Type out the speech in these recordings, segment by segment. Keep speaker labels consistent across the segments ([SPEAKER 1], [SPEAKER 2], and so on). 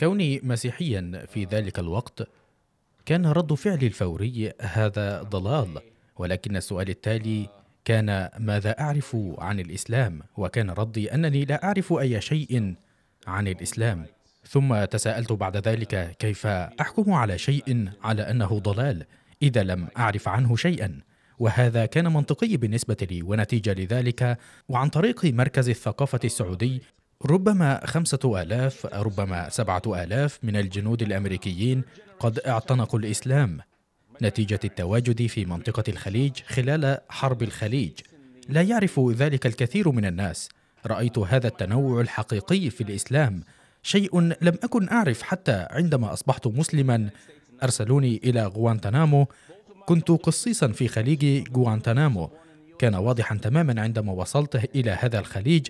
[SPEAKER 1] كوني مسيحيا في ذلك الوقت كان رد فعلي الفوري هذا ضلال ولكن السؤال التالي كان ماذا اعرف عن الاسلام وكان ردي انني لا اعرف اي شيء عن الاسلام ثم تساءلت بعد ذلك كيف احكم على شيء على انه ضلال اذا لم اعرف عنه شيئا وهذا كان منطقي بالنسبه لي ونتيجه لذلك وعن طريق مركز الثقافه السعودي ربما خمسة آلاف ربما سبعة آلاف من الجنود الأمريكيين قد اعتنقوا الإسلام نتيجة التواجد في منطقة الخليج خلال حرب الخليج لا يعرف ذلك الكثير من الناس رأيت هذا التنوع الحقيقي في الإسلام شيء لم أكن أعرف حتى عندما أصبحت مسلما أرسلوني إلى غوانتنامو كنت قصيصا في خليج غوانتنامو كان واضحا تماما عندما وصلت الى هذا الخليج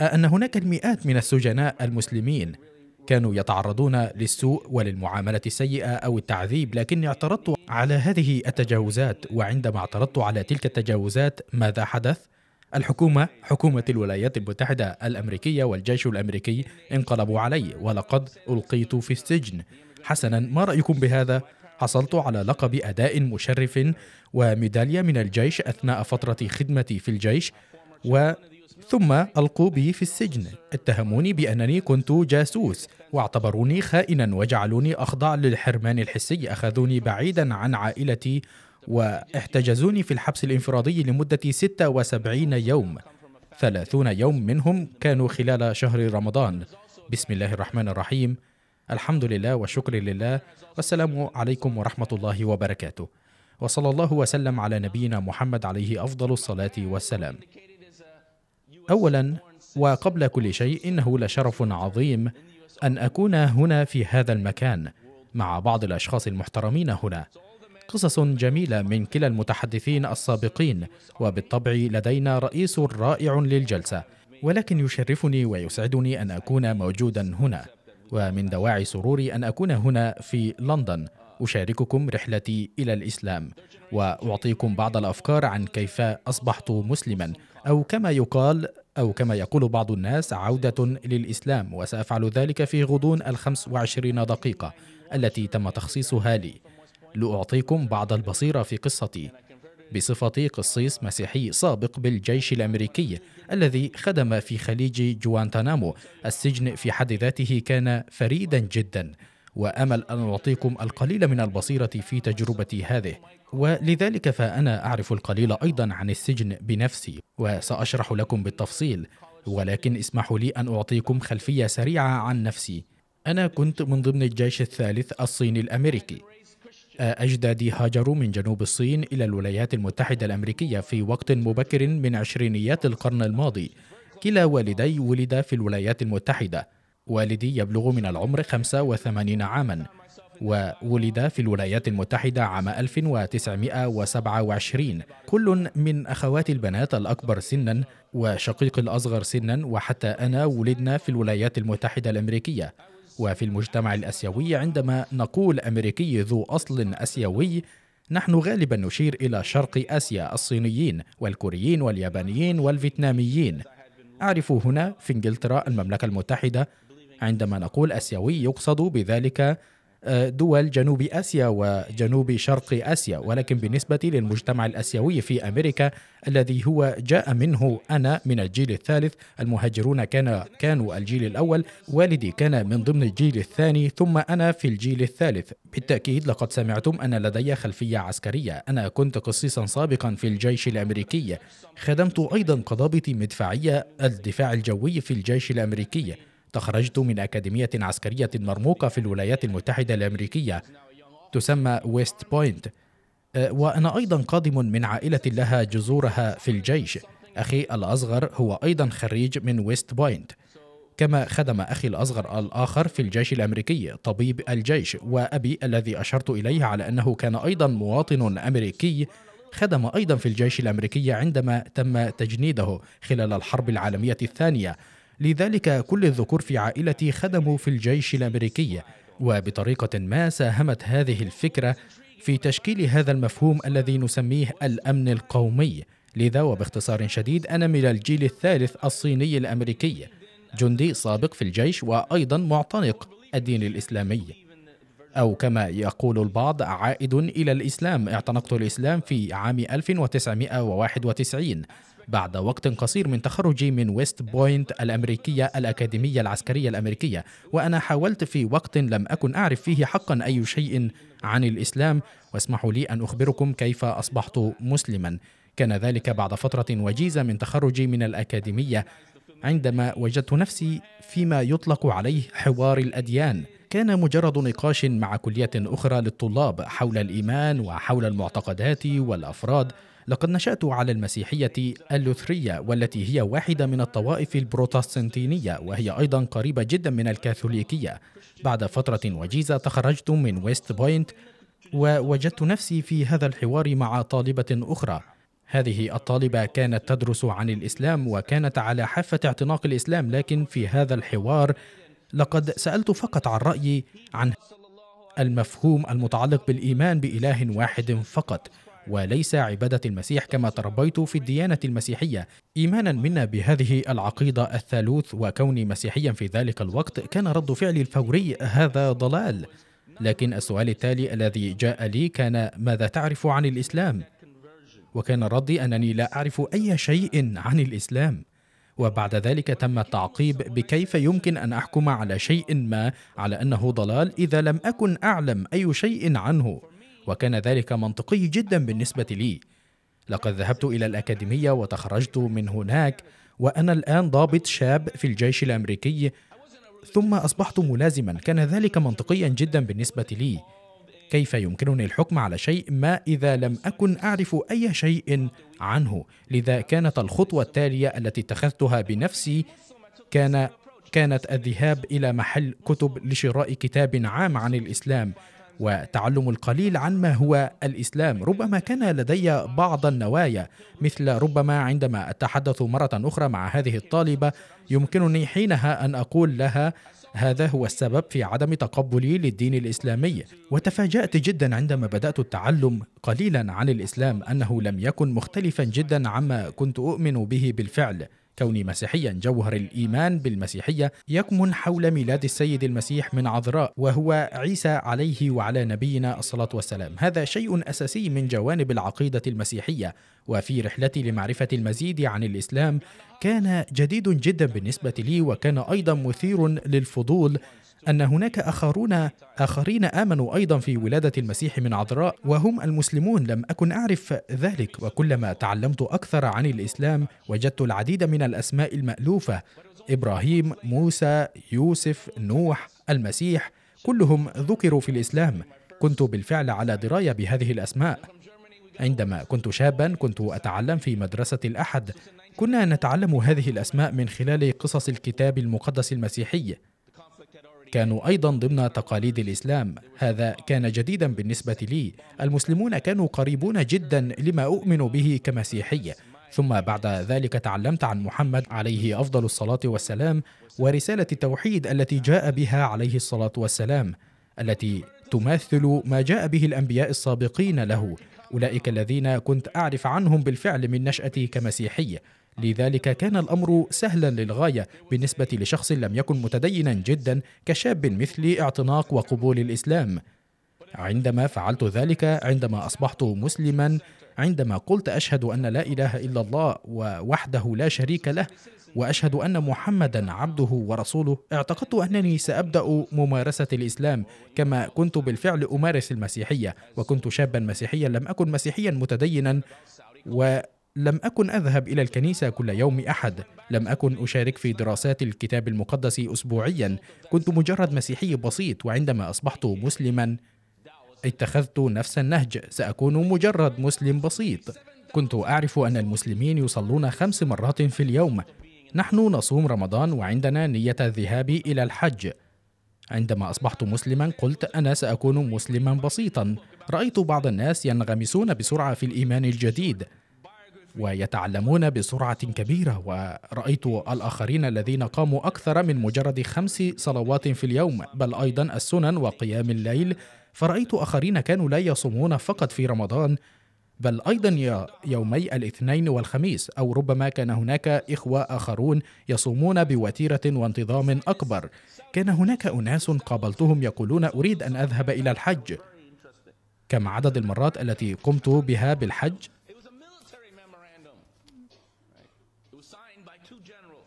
[SPEAKER 1] ان هناك المئات من السجناء المسلمين كانوا يتعرضون للسوء وللمعامله السيئه او التعذيب لكني اعترضت على هذه التجاوزات وعندما اعترضت على تلك التجاوزات ماذا حدث الحكومة حكومة الولايات المتحدة الأمريكية والجيش الأمريكي انقلبوا علي ولقد ألقيت في السجن حسنا ما رأيكم بهذا؟ حصلت على لقب أداء مشرف وميدالية من الجيش أثناء فترة خدمتي في الجيش و ثم ألقوا بي في السجن اتهموني بأنني كنت جاسوس واعتبروني خائنا وجعلوني أخضع للحرمان الحسي أخذوني بعيدا عن عائلتي واحتجزوني في الحبس الانفرادي لمدة 76 يوم 30 يوم منهم كانوا خلال شهر رمضان بسم الله الرحمن الرحيم الحمد لله وشكر لله والسلام عليكم ورحمة الله وبركاته وصلى الله وسلم على نبينا محمد عليه أفضل الصلاة والسلام أولا وقبل كل شيء إنه لشرف عظيم أن أكون هنا في هذا المكان مع بعض الأشخاص المحترمين هنا قصص جميلة من كلا المتحدثين السابقين وبالطبع لدينا رئيس رائع للجلسة ولكن يشرفني ويسعدني أن أكون موجودا هنا ومن دواعي سروري ان اكون هنا في لندن اشارككم رحلتي الى الاسلام واعطيكم بعض الافكار عن كيف اصبحت مسلما او كما يقال أو كما يقول بعض الناس عودة للإسلام وسأفعل ذلك في غضون الخمس وعشرين دقيقة التي تم تخصيصها لي لأعطيكم بعض البصيرة في قصتي بصفة قصيص مسيحي سابق بالجيش الأمريكي الذي خدم في خليج جوانتانامو السجن في حد ذاته كان فريدا جدا وأمل أن أعطيكم القليل من البصيرة في تجربتي هذه ولذلك فأنا أعرف القليل أيضا عن السجن بنفسي وسأشرح لكم بالتفصيل ولكن اسمحوا لي أن أعطيكم خلفية سريعة عن نفسي أنا كنت من ضمن الجيش الثالث الصيني الأمريكي أجدادي هاجروا من جنوب الصين إلى الولايات المتحدة الأمريكية في وقت مبكر من عشرينيات القرن الماضي كلا والدي ولد في الولايات المتحدة والدي يبلغ من العمر 85 عاما وولد في الولايات المتحدة عام 1927 كل من أخوات البنات الأكبر سنا وشقيق الأصغر سنا وحتى أنا ولدنا في الولايات المتحدة الأمريكية وفي المجتمع الاسيوي عندما نقول امريكي ذو اصل اسيوي نحن غالبا نشير الى شرق اسيا الصينيين والكوريين واليابانيين والفيتناميين اعرف هنا في انجلترا المملكه المتحده عندما نقول اسيوي يقصد بذلك آه، دول جنوب اسيا وجنوب شرق اسيا ولكن بالنسبه للمجتمع الاسيوي في امريكا الذي هو جاء منه انا من الجيل الثالث المهاجرون كان كانوا الجيل الاول والدي كان من ضمن الجيل الثاني ثم انا في الجيل الثالث بالتاكيد لقد سمعتم ان لدي خلفيه عسكريه انا كنت قصيصا سابقا في الجيش الامريكي خدمت ايضا كضابط مدفعيه الدفاع الجوي في الجيش الامريكي تخرجت من أكاديمية عسكرية مرموقة في الولايات المتحدة الأمريكية تسمى ويست بوينت أه، وأنا أيضا قادم من عائلة لها جذورها في الجيش أخي الأصغر هو أيضا خريج من ويست بوينت كما خدم أخي الأصغر الآخر في الجيش الأمريكي طبيب الجيش وأبي الذي أشرت إليه على أنه كان أيضا مواطن أمريكي خدم أيضا في الجيش الأمريكي عندما تم تجنيده خلال الحرب العالمية الثانية لذلك كل الذكور في عائلتي خدموا في الجيش الامريكي وبطريقه ما ساهمت هذه الفكره في تشكيل هذا المفهوم الذي نسميه الامن القومي لذا وباختصار شديد انا من الجيل الثالث الصيني الامريكي جندي سابق في الجيش وايضا معتنق الدين الاسلامي او كما يقول البعض عائد الى الاسلام اعتنقت الاسلام في عام 1991 بعد وقت قصير من تخرجي من ويست بوينت الأمريكية الأكاديمية العسكرية الأمريكية وأنا حاولت في وقت لم أكن أعرف فيه حقا أي شيء عن الإسلام واسمحوا لي أن أخبركم كيف أصبحت مسلما كان ذلك بعد فترة وجيزة من تخرجي من الأكاديمية عندما وجدت نفسي فيما يطلق عليه حوار الأديان كان مجرد نقاش مع كلية أخرى للطلاب حول الإيمان وحول المعتقدات والأفراد لقد نشأت على المسيحية اللوثرية والتي هي واحدة من الطوائف البروتستانتينية وهي أيضا قريبة جدا من الكاثوليكية بعد فترة وجيزة تخرجت من ويست بوينت ووجدت نفسي في هذا الحوار مع طالبة أخرى هذه الطالبة كانت تدرس عن الإسلام وكانت على حافة اعتناق الإسلام لكن في هذا الحوار لقد سألت فقط عن رأيي عن المفهوم المتعلق بالإيمان بإله واحد فقط وليس عبادة المسيح كما تربيت في الديانة المسيحية إيمانا منا بهذه العقيدة الثالوث وكوني مسيحيا في ذلك الوقت كان رد فعلي الفوري هذا ضلال لكن السؤال التالي الذي جاء لي كان ماذا تعرف عن الإسلام؟ وكان ردي أنني لا أعرف أي شيء عن الإسلام وبعد ذلك تم التعقيب بكيف يمكن ان احكم على شيء ما على انه ضلال اذا لم اكن اعلم اي شيء عنه وكان ذلك منطقي جدا بالنسبة لي لقد ذهبت إلى الأكاديمية وتخرجت من هناك وأنا الآن ضابط شاب في الجيش الأمريكي ثم أصبحت ملازما كان ذلك منطقيا جدا بالنسبة لي كيف يمكنني الحكم على شيء ما إذا لم أكن أعرف أي شيء عنه لذا كانت الخطوة التالية التي اتخذتها بنفسي كان كانت الذهاب إلى محل كتب لشراء كتاب عام عن الإسلام وتعلم القليل عن ما هو الاسلام ربما كان لدي بعض النوايا مثل ربما عندما اتحدث مره اخرى مع هذه الطالبه يمكنني حينها ان اقول لها هذا هو السبب في عدم تقبلي للدين الاسلامي وتفاجات جدا عندما بدات التعلم قليلا عن الاسلام انه لم يكن مختلفا جدا عما كنت اؤمن به بالفعل كوني مسيحيا جوهر الإيمان بالمسيحية يكمن حول ميلاد السيد المسيح من عذراء وهو عيسى عليه وعلى نبينا الصلاة والسلام هذا شيء أساسي من جوانب العقيدة المسيحية وفي رحلتي لمعرفة المزيد عن الإسلام كان جديد جدا بالنسبة لي وكان أيضا مثير للفضول أن هناك آخرون آخرين آمنوا أيضا في ولادة المسيح من عذراء وهم المسلمون لم أكن أعرف ذلك وكلما تعلمت أكثر عن الإسلام وجدت العديد من الأسماء المألوفة إبراهيم، موسى، يوسف، نوح، المسيح كلهم ذكروا في الإسلام كنت بالفعل على دراية بهذه الأسماء عندما كنت شابا كنت أتعلم في مدرسة الأحد كنا نتعلم هذه الأسماء من خلال قصص الكتاب المقدس المسيحي كانوا ايضا ضمن تقاليد الاسلام هذا كان جديدا بالنسبه لي المسلمون كانوا قريبون جدا لما اؤمن به كمسيحي ثم بعد ذلك تعلمت عن محمد عليه افضل الصلاه والسلام ورساله التوحيد التي جاء بها عليه الصلاه والسلام التي تماثل ما جاء به الانبياء السابقين له اولئك الذين كنت اعرف عنهم بالفعل من نشاتي كمسيحي لذلك كان الأمر سهلا للغاية بالنسبة لشخص لم يكن متدينا جدا كشاب مثلي اعتناق وقبول الإسلام عندما فعلت ذلك عندما أصبحت مسلما عندما قلت أشهد أن لا إله إلا الله ووحده لا شريك له وأشهد أن محمدا عبده ورسوله اعتقدت أنني سأبدأ ممارسة الإسلام كما كنت بالفعل أمارس المسيحية وكنت شابا مسيحيا لم أكن مسيحيا متدينا و لم أكن أذهب إلى الكنيسة كل يوم أحد، لم أكن أشارك في دراسات الكتاب المقدس أسبوعيا، كنت مجرد مسيحي بسيط وعندما أصبحت مسلما اتخذت نفس النهج، سأكون مجرد مسلم بسيط. كنت أعرف أن المسلمين يصلون خمس مرات في اليوم. نحن نصوم رمضان وعندنا نية الذهاب إلى الحج. عندما أصبحت مسلما قلت أنا سأكون مسلما بسيطا. رأيت بعض الناس ينغمسون بسرعة في الإيمان الجديد. ويتعلمون بسرعة كبيرة ورأيت الآخرين الذين قاموا أكثر من مجرد خمس صلوات في اليوم بل أيضا السنن وقيام الليل فرأيت آخرين كانوا لا يصومون فقط في رمضان بل أيضا يومي الاثنين والخميس أو ربما كان هناك إخوة آخرون يصومون بوتيرة وانتظام أكبر كان هناك أناس قابلتهم يقولون أريد أن أذهب إلى الحج كم عدد المرات التي قمت بها بالحج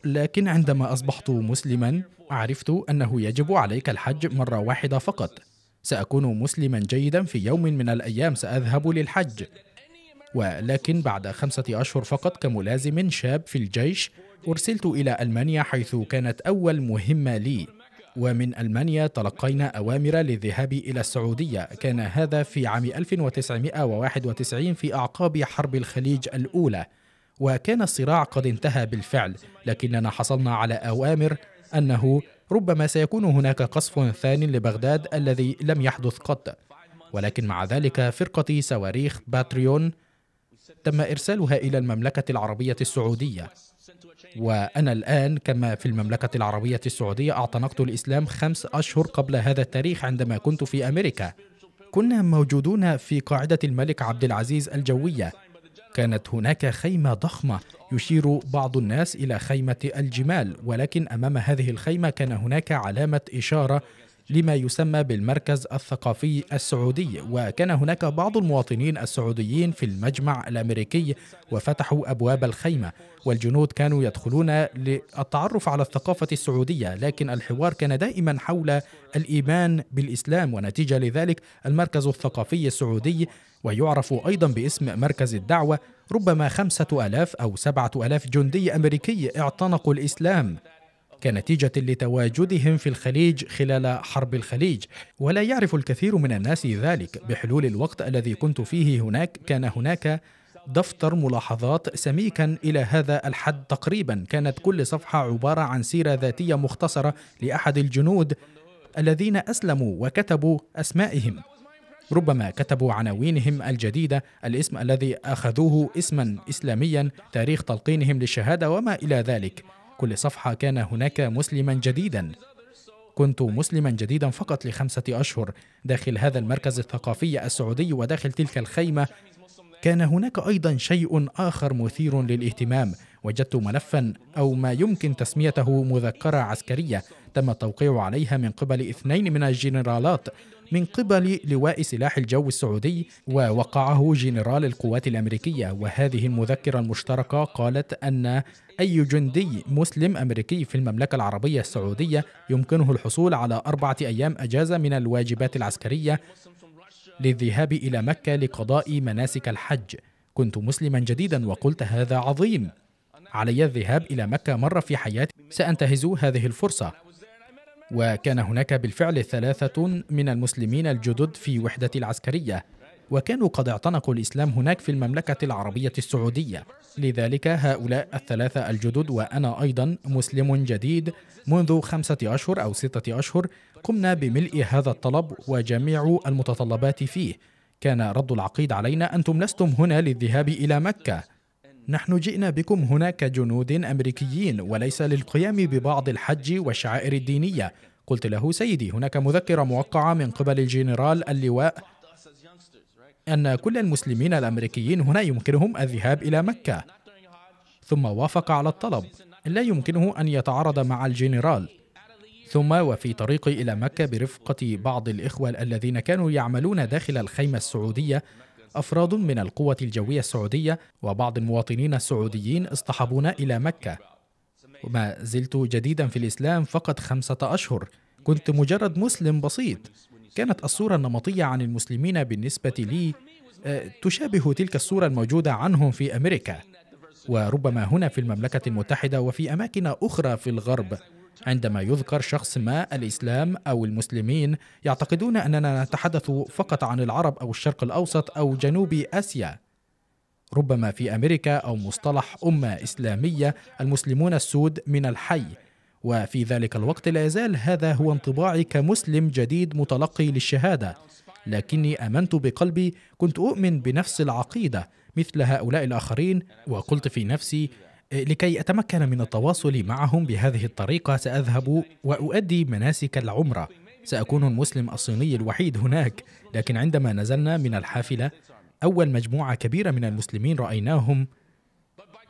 [SPEAKER 1] لكن عندما أصبحت مسلما عرفت أنه يجب عليك الحج مرة واحدة فقط سأكون مسلما جيدا في يوم من الأيام سأذهب للحج ولكن بعد خمسة أشهر فقط كملازم شاب في الجيش أرسلت إلى ألمانيا حيث كانت أول مهمة لي ومن ألمانيا تلقينا أوامر للذهاب إلى السعودية كان هذا في عام 1991 في أعقاب حرب الخليج الأولى وكان الصراع قد انتهى بالفعل لكننا حصلنا على أوامر أنه ربما سيكون هناك قصف ثان لبغداد الذي لم يحدث قط ولكن مع ذلك فرقة صواريخ باتريون تم إرسالها إلى المملكة العربية السعودية وأنا الآن كما في المملكة العربية السعودية أعتنقت الإسلام خمس أشهر قبل هذا التاريخ عندما كنت في أمريكا كنا موجودون في قاعدة الملك عبد العزيز الجوية كانت هناك خيمة ضخمة يشير بعض الناس إلى خيمة الجمال ولكن أمام هذه الخيمة كان هناك علامة إشارة لما يسمى بالمركز الثقافي السعودي وكان هناك بعض المواطنين السعوديين في المجمع الامريكي وفتحوا ابواب الخيمه والجنود كانوا يدخلون للتعرف على الثقافه السعوديه لكن الحوار كان دائما حول الايمان بالاسلام ونتيجه لذلك المركز الثقافي السعودي ويعرف أيضا باسم مركز الدعوة ربما خمسة ألاف أو سبعة ألاف جندي أمريكي اعتنقوا الإسلام كنتيجة لتواجدهم في الخليج خلال حرب الخليج، ولا يعرف الكثير من الناس ذلك، بحلول الوقت الذي كنت فيه هناك كان هناك دفتر ملاحظات سميكا الى هذا الحد تقريبا، كانت كل صفحه عباره عن سيره ذاتيه مختصره لاحد الجنود الذين اسلموا وكتبوا اسمائهم. ربما كتبوا عناوينهم الجديدة الاسم الذي أخذوه اسما إسلاميا تاريخ تلقينهم للشهادة وما إلى ذلك كل صفحة كان هناك مسلما جديدا كنت مسلما جديدا فقط لخمسة أشهر داخل هذا المركز الثقافي السعودي وداخل تلك الخيمة كان هناك أيضا شيء آخر مثير للاهتمام وجدت ملفا أو ما يمكن تسميته مذكرة عسكرية تم التوقيع عليها من قبل اثنين من الجنرالات من قبل لواء سلاح الجو السعودي ووقعه جنرال القوات الأمريكية وهذه المذكرة المشتركة قالت أن أي جندي مسلم أمريكي في المملكة العربية السعودية يمكنه الحصول على أربعة أيام أجازة من الواجبات العسكرية للذهاب إلى مكة لقضاء مناسك الحج كنت مسلما جديدا وقلت هذا عظيم علي الذهاب إلى مكة مرة في حياتي سأنتهز هذه الفرصة وكان هناك بالفعل ثلاثة من المسلمين الجدد في وحدة العسكرية وكانوا قد اعتنقوا الإسلام هناك في المملكة العربية السعودية لذلك هؤلاء الثلاثة الجدد وأنا أيضا مسلم جديد منذ خمسة أشهر أو ستة أشهر قمنا بملء هذا الطلب وجميع المتطلبات فيه كان رد العقيد علينا أنتم لستم هنا للذهاب إلى مكة نحن جئنا بكم هنا كجنود أمريكيين وليس للقيام ببعض الحج والشعائر الدينية قلت له سيدي هناك مذكرة موقعة من قبل الجنرال اللواء أن كل المسلمين الأمريكيين هنا يمكنهم الذهاب إلى مكة ثم وافق على الطلب لا يمكنه أن يتعارض مع الجنرال ثم وفي طريقي إلى مكة برفقة بعض الإخوة الذين كانوا يعملون داخل الخيمة السعودية أفراد من القوة الجوية السعودية وبعض المواطنين السعوديين اصطحبونا إلى مكة وما زلت جديدا في الإسلام فقط خمسة أشهر كنت مجرد مسلم بسيط كانت الصورة النمطية عن المسلمين بالنسبة لي آه، تشابه تلك الصورة الموجودة عنهم في أمريكا وربما هنا في المملكة المتحدة وفي أماكن أخرى في الغرب عندما يذكر شخص ما الإسلام أو المسلمين يعتقدون أننا نتحدث فقط عن العرب أو الشرق الأوسط أو جنوب آسيا ربما في أمريكا أو مصطلح أمة إسلامية المسلمون السود من الحي وفي ذلك الوقت لا يزال هذا هو انطباعي كمسلم جديد متلقي للشهادة لكني آمنت بقلبي كنت أؤمن بنفس العقيدة مثل هؤلاء الآخرين وقلت في نفسي لكي أتمكن من التواصل معهم بهذه الطريقة سأذهب وأؤدي مناسك العمرة سأكون المسلم الصيني الوحيد هناك لكن عندما نزلنا من الحافلة أول مجموعة كبيرة من المسلمين رأيناهم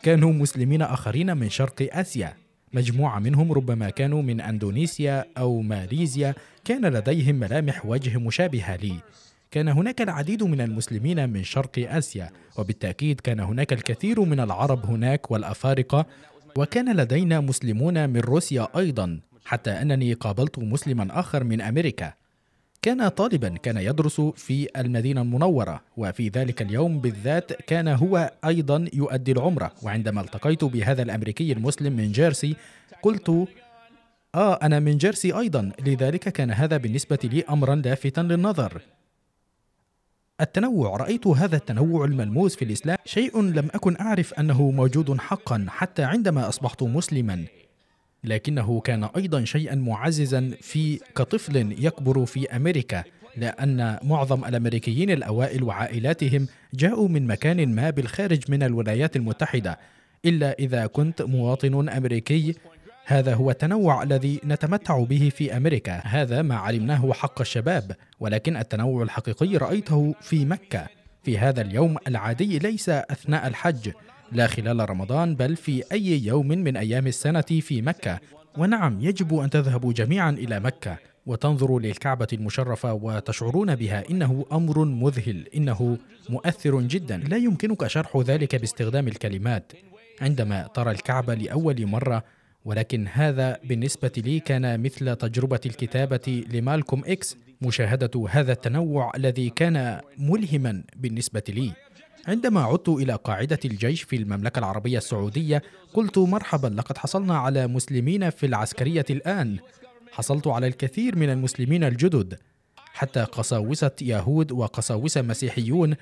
[SPEAKER 1] كانوا مسلمين آخرين من شرق آسيا مجموعة منهم ربما كانوا من أندونيسيا أو ماليزيا كان لديهم ملامح وجه مشابهة لي كان هناك العديد من المسلمين من شرق آسيا وبالتأكيد كان هناك الكثير من العرب هناك والأفارقة وكان لدينا مسلمون من روسيا أيضا حتى أنني قابلت مسلما آخر من أمريكا كان طالبا كان يدرس في المدينة المنورة وفي ذلك اليوم بالذات كان هو أيضا يؤدي العمرة وعندما التقيت بهذا الأمريكي المسلم من جيرسي قلت آه أنا من جيرسي أيضا لذلك كان هذا بالنسبة لي أمرا لافتا للنظر التنوع رأيت هذا التنوع الملموس في الإسلام شيء لم أكن أعرف أنه موجود حقا حتى عندما أصبحت مسلما لكنه كان أيضا شيئا معززا في كطفل يكبر في أمريكا لأن معظم الأمريكيين الأوائل وعائلاتهم جاءوا من مكان ما بالخارج من الولايات المتحدة إلا إذا كنت مواطن أمريكي هذا هو التنوع الذي نتمتع به في امريكا هذا ما علمناه حق الشباب ولكن التنوع الحقيقي رايته في مكه في هذا اليوم العادي ليس اثناء الحج لا خلال رمضان بل في اي يوم من ايام السنه في مكه ونعم يجب ان تذهبوا جميعا الى مكه وتنظروا للكعبه المشرفه وتشعرون بها انه امر مذهل انه مؤثر جدا لا يمكنك شرح ذلك باستخدام الكلمات عندما ترى الكعبه لاول مره ولكن هذا بالنسبة لي كان مثل تجربة الكتابة لمالكوم إكس مشاهدة هذا التنوع الذي كان ملهما بالنسبة لي عندما عدت إلى قاعدة الجيش في المملكة العربية السعودية قلت مرحبا لقد حصلنا على مسلمين في العسكرية الآن حصلت على الكثير من المسلمين الجدد حتى قساوسة يهود وقساوسة مسيحيون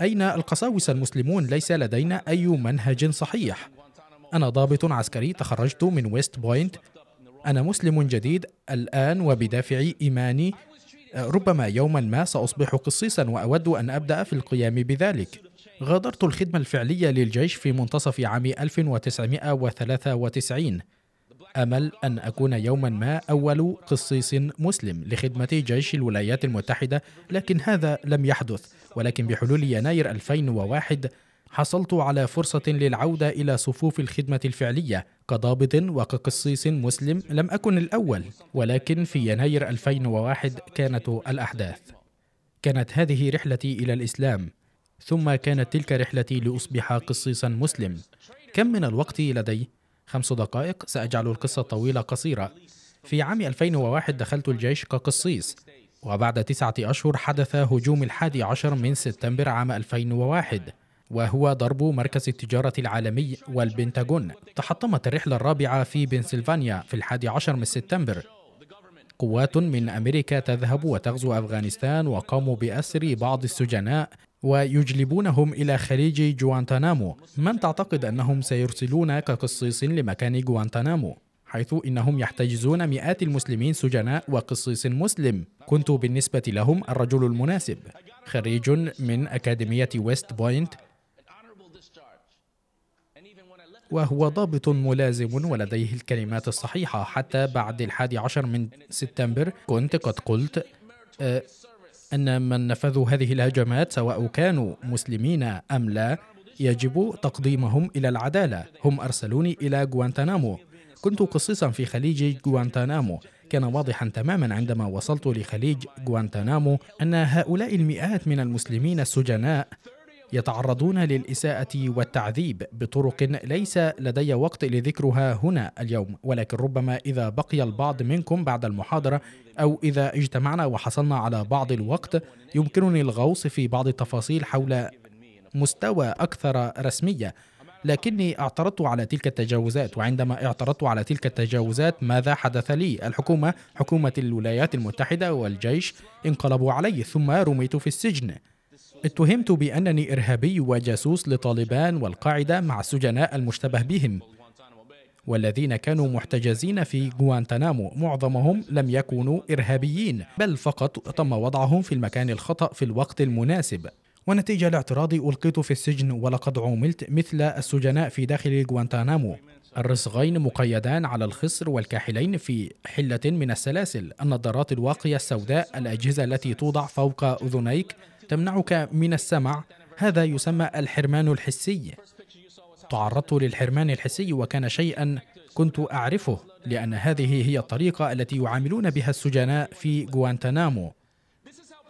[SPEAKER 1] أين القساوسة المسلمون ليس لدينا أي منهج صحيح أنا ضابط عسكري تخرجت من ويست بوينت أنا مسلم جديد الآن وبدافع إيماني ربما يوما ما سأصبح قصيصا وأود أن أبدأ في القيام بذلك غادرت الخدمة الفعلية للجيش في منتصف عام 1993 أمل أن أكون يوما ما أول قصيص مسلم لخدمة جيش الولايات المتحدة لكن هذا لم يحدث ولكن بحلول يناير 2001 حصلت على فرصة للعودة إلى صفوف الخدمة الفعلية كضابط وكقصيص مسلم لم أكن الأول ولكن في يناير 2001 كانت الأحداث كانت هذه رحلتي إلى الإسلام ثم كانت تلك رحلتي لأصبح قصيصا مسلم كم من الوقت لدي؟ خمس دقائق سأجعل القصة طويلة قصيرة في عام 2001 دخلت الجيش كقصيص وبعد تسعة أشهر حدث هجوم الحادي عشر من سبتمبر عام 2001 وهو ضرب مركز التجارة العالمي والبنتاغون تحطمت الرحلة الرابعة في بنسلفانيا في الحادي عشر من سبتمبر قوات من أمريكا تذهب وتغزو أفغانستان وقاموا بأسر بعض السجناء ويجلبونهم إلى خليج جوانتانامو من تعتقد أنهم سيرسلون كقصيص لمكان جوانتانامو حيث إنهم يحتجزون مئات المسلمين سجناء وقصيص مسلم كنت بالنسبة لهم الرجل المناسب خريج من أكاديمية ويست بوينت وهو ضابط ملازم ولديه الكلمات الصحيحة حتى بعد الحادي عشر من سبتمبر كنت قد قلت آه، أن من نفذوا هذه الهجمات سواء كانوا مسلمين أم لا يجب تقديمهم إلى العدالة هم أرسلوني إلى غوانتنامو كنت قصيصا في خليج غوانتنامو كان واضحا تماما عندما وصلت لخليج غوانتنامو أن هؤلاء المئات من المسلمين السجناء يتعرضون للإساءة والتعذيب بطرق ليس لدي وقت لذكرها هنا اليوم ولكن ربما إذا بقي البعض منكم بعد المحاضرة أو إذا اجتمعنا وحصلنا على بعض الوقت يمكنني الغوص في بعض التفاصيل حول مستوى أكثر رسمية لكني اعترضت على تلك التجاوزات وعندما اعترضت على تلك التجاوزات ماذا حدث لي الحكومة حكومة الولايات المتحدة والجيش انقلبوا علي ثم رميت في السجن اتهمت بأنني إرهابي وجاسوس لطالبان والقاعدة مع السجناء المشتبه بهم والذين كانوا محتجزين في غوانتنامو معظمهم لم يكونوا إرهابيين بل فقط تم وضعهم في المكان الخطأ في الوقت المناسب ونتيجة لاعتراضي ألقيت في السجن ولقد عوملت مثل السجناء في داخل غوانتنامو الرصغين مقيدان على الخصر والكاحلين في حلة من السلاسل النظارات الواقية السوداء الأجهزة التي توضع فوق أذنيك تمنعك من السمع هذا يسمى الحرمان الحسي تعرضت للحرمان الحسي وكان شيئا كنت اعرفه لان هذه هي الطريقه التي يعاملون بها السجناء في غوانتنامو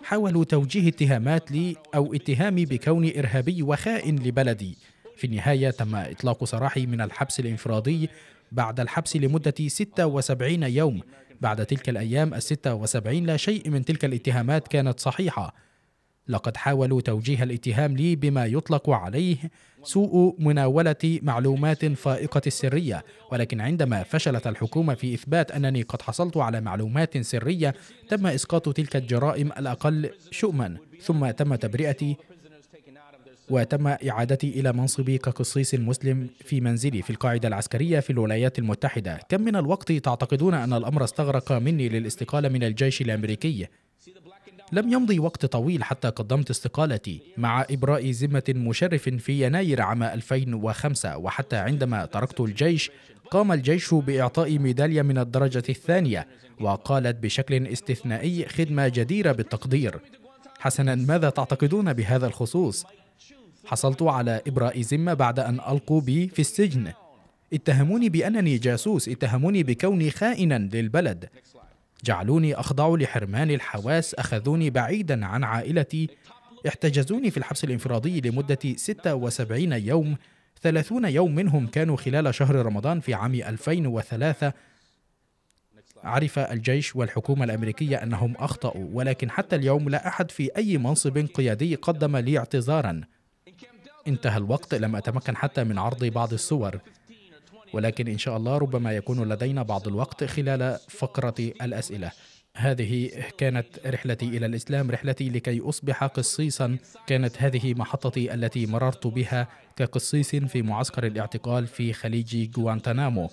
[SPEAKER 1] حاولوا توجيه اتهامات لي او اتهامي بكوني ارهابي وخائن لبلدي في النهايه تم اطلاق سراحي من الحبس الانفرادي بعد الحبس لمده 76 يوم بعد تلك الايام الستة وسبعين لا شيء من تلك الاتهامات كانت صحيحه لقد حاولوا توجيه الاتهام لي بما يطلق عليه سوء مناولة معلومات فائقة السرية، ولكن عندما فشلت الحكومة في إثبات أنني قد حصلت على معلومات سرية، تم إسقاط تلك الجرائم الأقل شؤما، ثم تم تبرئتي وتم إعادتي إلى منصبي كقصيص مسلم في منزلي في القاعدة العسكرية في الولايات المتحدة كم من الوقت تعتقدون أن الأمر استغرق مني للاستقالة من الجيش الأمريكي لم يمضي وقت طويل حتى قدمت استقالتي مع إبراء ذمة مشرف في يناير عام 2005 وحتى عندما تركت الجيش قام الجيش بإعطاء ميدالية من الدرجة الثانية وقالت بشكل استثنائي خدمة جديرة بالتقدير حسنا ماذا تعتقدون بهذا الخصوص؟ حصلت على إبراء ذمة بعد أن ألقوا بي في السجن اتهموني بأنني جاسوس اتهموني بكوني خائنا للبلد جعلوني أخضع لحرمان الحواس أخذوني بعيدا عن عائلتي احتجزوني في الحبس الانفرادي لمدة 76 يوم 30 يوم منهم كانوا خلال شهر رمضان في عام 2003 عرف الجيش والحكومة الأمريكية أنهم أخطأوا ولكن حتى اليوم لا أحد في أي منصب قيادي قدم لي اعتذارا انتهى الوقت لم أتمكن حتى من عرض بعض الصور ولكن إن شاء الله ربما يكون لدينا بعض الوقت خلال فقرة الأسئلة هذه كانت رحلتي الى الاسلام رحلتي لكي اصبح قصيصا كانت هذه محطتي التي مررت بها كقصيص في معسكر الاعتقال في خليج غوانتنامو